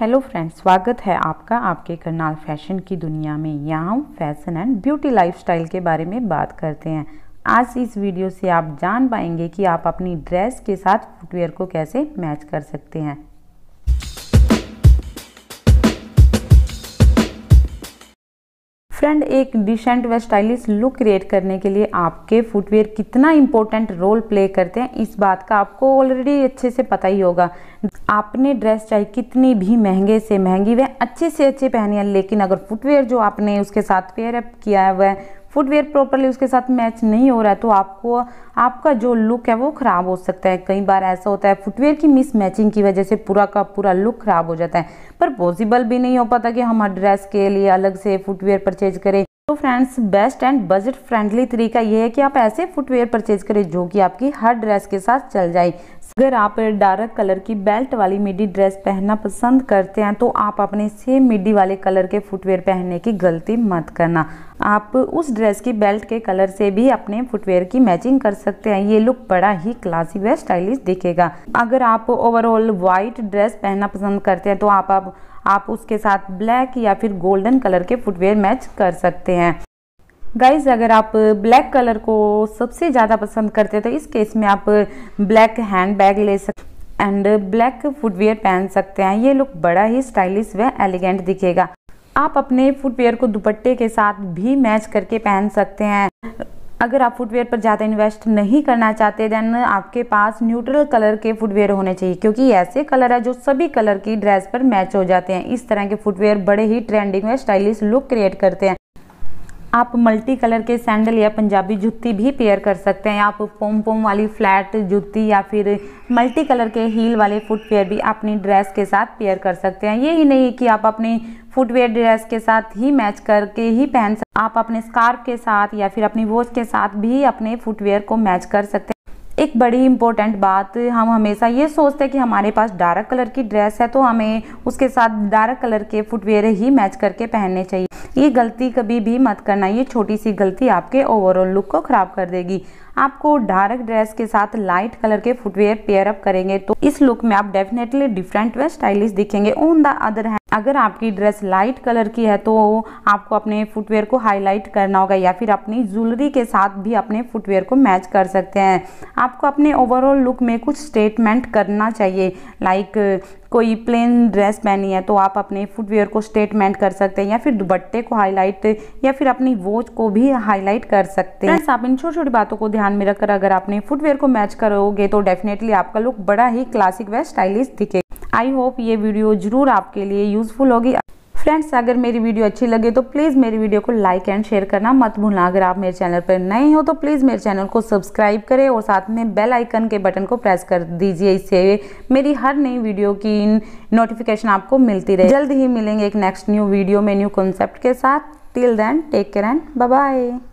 hello friends स्वागत है आपका आपके करनाल फैशन की दुनिया में यहाँ हम फैशन एंड ब्यूटी लाइफस्टाइल के बारे में बात करते हैं आज इस वीडियो से आप जान पाएंगे कि आप अपनी ड्रेस के साथ फुटवेयर को कैसे मैच कर सकते हैं फ्रेंड एक डिसेंट व स्टाइलिश लुक क्रिएट करने के लिए आपके फुटवेयर कितना इंपॉर्टेंट रोल प्ले करते हैं इस बात का आपको ऑलरेडी अच्छे से पता ही होगा आपने ड्रेस चाहे कितनी भी महंगे से महंगी वह अच्छे से अच्छे पहनी है लेकिन अगर फुटवेयर जो आपने उसके साथ पेयरअप किया है वह फुटवेयर प्रॉपरली उसके साथ मैच नहीं हो रहा है तो आपको आपका जो लुक है वो ख़राब हो सकता है कई बार ऐसा होता है फुटवेयर की मिस मैचिंग की वजह से पूरा का पूरा लुक ख़राब हो जाता है पर पॉसिबल भी नहीं हो पाता कि हम हर ड्रेस के लिए अलग से फुटवेयर परचेज करें तो friends best and budget friendly तरीका ये है कि आप ऐसे फुटवेयर परचेज करें जो कि आपकी हर ड्रेस के साथ चल जाए अगर आप डार्क कलर की बेल्ट वाली मिडी ड्रेस पहनना पसंद करते हैं तो आप अपने सेम मिडी वाले कलर के फुटवेयर पहनने की गलती मत करना आप उस ड्रेस की बेल्ट के कलर से भी अपने फुटवेयर की मैचिंग कर सकते हैं ये लुक बड़ा ही क्लासी व स्टाइलिश दिखेगा अगर आप ओवरऑल व्हाइट ड्रेस पहनना पसंद करते हैं तो आप आप, आप उसके साथ ब्लैक या फिर गोल्डन कलर के फुटवेयर मैच कर सकते हैं गाइज अगर आप ब्लैक कलर को सबसे ज़्यादा पसंद करते हैं तो इस केस में आप ब्लैक हैंड बैग ले सकते एंड ब्लैक फुटवेयर पहन सकते हैं ये लुक बड़ा ही स्टाइलिश व एलिगेंट दिखेगा आप अपने फुटवेयर को दुपट्टे के साथ भी मैच करके पहन सकते हैं अगर आप फुटवेयर पर ज़्यादा इन्वेस्ट नहीं करना चाहते देन आपके पास न्यूट्रल कलर के फुटवेयर होने चाहिए क्योंकि ऐसे कलर है जो सभी कलर की ड्रेस पर मैच हो जाते हैं इस तरह के फुटवेयर बड़े ही ट्रेंडिंग व स्टाइलिश लुक क्रिएट करते हैं आप मल्टी कलर के सैंडल या पंजाबी जुत्ती भी पेयर कर सकते हैं आप पोम पोम वाली फ्लैट जुत्ती या फिर मल्टी कलर के हील वाले फुटवेयर भी अपनी ड्रेस के साथ पेयर कर सकते हैं ये ही नहीं कि आप अपने फुटवेयर ड्रेस के साथ ही मैच करके ही पहन सकते आप अपने स्कार्फ के साथ या फिर अपनी वॉच के साथ भी अपने फुटवेयर को मैच कर सकते हैं एक बड़ी इंपॉर्टेंट बात हम हमेशा ये सोचते हैं कि हमारे पास डार्क कलर की ड्रेस है तो हमें उसके साथ डार्क कलर के फुटवेयर ही मैच करके पहनने चाहिए ये गलती कभी भी मत करना ये छोटी सी गलती आपके ओवरऑल लुक को ख़राब कर देगी आपको डार्क ड्रेस के साथ लाइट कलर के फुटवेयर पेयरअप करेंगे तो इस लुक में आप डेफिनेटली डिफरेंट व स्टाइलिश दिखेंगे ऑन द अदर हैंड अगर आपकी ड्रेस लाइट कलर की है तो आपको अपने फुटवेयर को हाईलाइट करना होगा या फिर अपनी ज्वेलरी के साथ भी अपने फुटवेयर को मैच कर सकते हैं आपको अपने ओवरऑल लुक में कुछ स्टेटमेंट करना चाहिए लाइक कोई प्लेन ड्रेस पहनी है तो आप अपने फुटवेयर को स्टेटमेंट कर सकते हैं या फिर दुपट्टे को हाईलाइट या फिर अपनी वॉच को भी हाईलाइट कर सकते हैं आप इन छोटी छोटी बातों को ध्यान में रखकर अगर अपने फुटवेयर को मैच करोगे तो डेफिनेटली आपका लुक बड़ा ही क्लासिक व स्टाइलिश दिखेगा आई होप ये वीडियो ज़रूर आपके लिए यूज़फुल होगी फ्रेंड्स अगर मेरी वीडियो अच्छी लगे तो प्लीज़ मेरी वीडियो को लाइक एंड शेयर करना मत भूलना अगर आप मेरे चैनल पर नए हो तो प्लीज़ मेरे चैनल को सब्सक्राइब करें और साथ में बेल आइकन के बटन को प्रेस कर दीजिए इससे मेरी हर नई वीडियो की नोटिफिकेशन आपको मिलती रहे जल्द ही मिलेंगे एक नेक्स्ट न्यू वीडियो में न्यू कॉन्सेप्ट के साथ till then take care and bye